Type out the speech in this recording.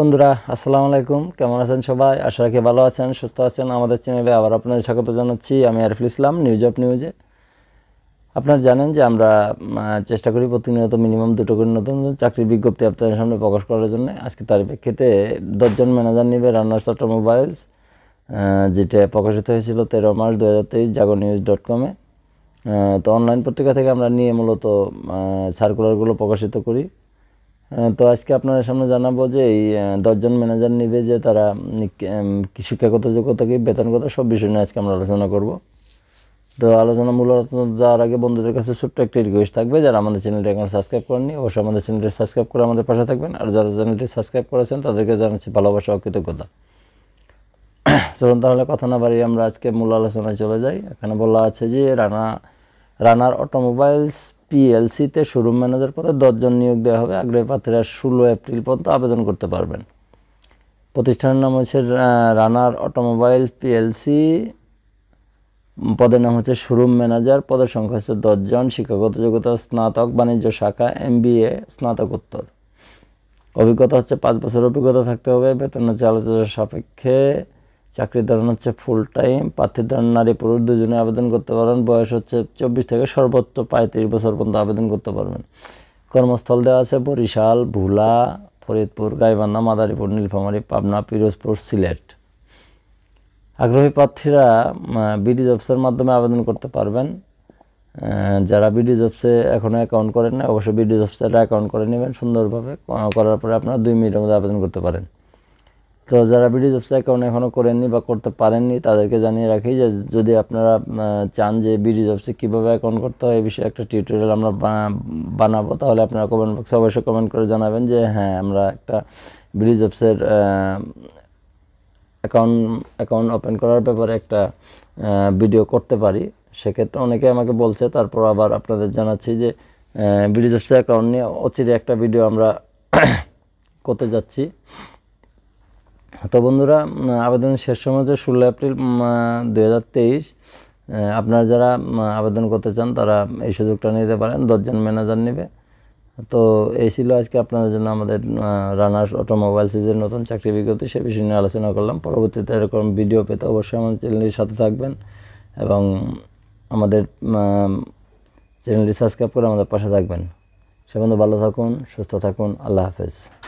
বন্ধুরা আসসালামু আলাইকুম কেমন আছেন সবাই আশা রাখি ভালো আছেন সুস্থ আছেন আমাদের চ্যানেলে আবার আপনাদের স্বাগত জানাচ্ছি আমি আরফুল ইসলাম নিউজ অফ নিউজে আপনারা জানেন যে আমরা চেষ্টা করি প্রতিনিয়ত মিনিমাম দুটো করে নতুন চাকরির বিজ্ঞপ্তি আপনাদের সামনে প্রকাশ করার জন্য আজকে তার প্রেক্ষিতে দশজন ম্যানেজার নিবে সফট মোবাইলস যেটা প্রকাশিত হয়েছিল তেরো মার্চ দু হাজার তেইশ জাগো নিউজ ডট কমে তো অনলাইন পত্রিকা থেকে আমরা নিয়ে মূলত সার্কুলারগুলো প্রকাশিত করি তো আজকে আপনাদের সামনে জানাবো যে এই দশজন ম্যানেজার নিবে যে তারা শিক্ষাগত যোগ্যতা কি বেতনগত সব বিষয় নিয়ে আজকে আমরা আলোচনা করব তো আলোচনা মূল যাওয়ার আগে বন্ধুদের কাছে ছোট্ট একটা রিকোয়েস্ট থাকবে যারা আমাদের চ্যানেলটি এখন সাবস্ক্রাইব করেনি অবশ্যই আমাদের চ্যানেলটি সাবস্ক্রাইব করে আমাদের পাশে থাকবেন আর যারা চ্যানেলটি সাবস্ক্রাইব করেছেন তাদেরকে জানাচ্ছি ভালোবাসা ও কৃতজ্ঞতা চলুন তাহলে কথা না বাড়িয়ে আমরা আজকে মূল আলোচনায় চলে যাই এখানে বলা আছে যে রানা রানার অটোমোবাইলস পিএলসিতে শোরুম ম্যানেজার পদে দশজন নিয়োগ দেওয়া হবে আগ্রহী প্রার্থীরা ষোলো এপ্রিল পর্যন্ত আবেদন করতে পারবেন প্রতিষ্ঠানের নাম হচ্ছে রানার অটোমোবাইল পিএলসি পদের নাম হচ্ছে শোরুম ম্যানেজার পদের সংখ্যা হচ্ছে দশজন শিক্ষাগত যোগ্যতা স্নাতক বাণিজ্য শাখা এমবিএ স্নাতকোত্তর অভিজ্ঞতা হচ্ছে পাঁচ বছর অভিজ্ঞতা থাকতে হবে বেতন হচ্ছে সাপেক্ষে চাকরির ধরন হচ্ছে ফুল টাইম প্রার্থীর ধরন নারী পুরুষ দুজনে আবেদন করতে পারবেন বয়স হচ্ছে চব্বিশ থেকে সর্বোচ্চ পঁয়ত্রিশ বছর পর্যন্ত আবেদন করতে পারবেন কর্মস্থল দেওয়া আছে বরিশাল ভোলা ফরিদপুর গাইবান্ধা মাদারীপুর নীলফামারী পাবনা পিরোজপুর সিলেট আগ্রহী প্রার্থীরা বিডি জবসের মাধ্যমে আবেদন করতে পারবেন যারা বিডি জবসে এখনও অ্যাকাউন্ট করেন না অবশ্যই বিডি জবসে অ্যাকাউন্ট করে নেবেন সুন্দরভাবে করার পরে আপনারা দুই মিনিটের মধ্যে আবেদন করতে পারেন তো যারা ভিডিও ব্যবসা অ্যাকাউন্ট এখনও করেননি বা করতে পারেননি তাদেরকে জানিয়ে রাখি যে যদি আপনারা চান যে ভিডিও ব্যবসা কীভাবে অ্যাকাউন্ট করতে হয় এই বিষয়ে একটা টিউটোরিয়াল আমরা বানাবো তাহলে আপনারা কমেন্ট বক্সে অবশ্যই কমেন্ট করে জানাবেন যে হ্যাঁ আমরা একটা ভিডিও ব্যবসার অ্যাকাউন্ট অ্যাকাউন্ট ওপেন করার ব্যাপারে একটা ভিডিও করতে পারি সেক্ষেত্রে অনেকে আমাকে বলছে তারপর আবার আপনাদের জানাচ্ছি যে ভিডিও ব্যবসা অ্যাকাউন্ট নিয়ে অচিরে একটা ভিডিও আমরা করতে যাচ্ছি তো বন্ধুরা আবেদন শেষ সময় হচ্ছে ষোলো এপ্রিল দু হাজার তেইশ আপনারা যারা আবেদন করতে চান তারা এই সুযোগটা নিতে পারেন দশজন ম্যানেজার নেবে তো এই ছিল আজকে আপনাদের জন্য আমাদের রানার্স অটোমোবাইল সিজের নতুন চাকরি বিজ্ঞপ্তি সে বিষয় নিয়ে আলোচনা করলাম পরবর্তীতে এরকম ভিডিও পেতে অবশ্যই আমাদের চ্যানেলের সাথে থাকবেন এবং আমাদের চ্যানেলটি সাবস্ক্রাইব করে আমাদের পাশে থাকবেন সে বন্ধু ভালো থাকুন সুস্থ থাকুন আল্লাহ হাফেজ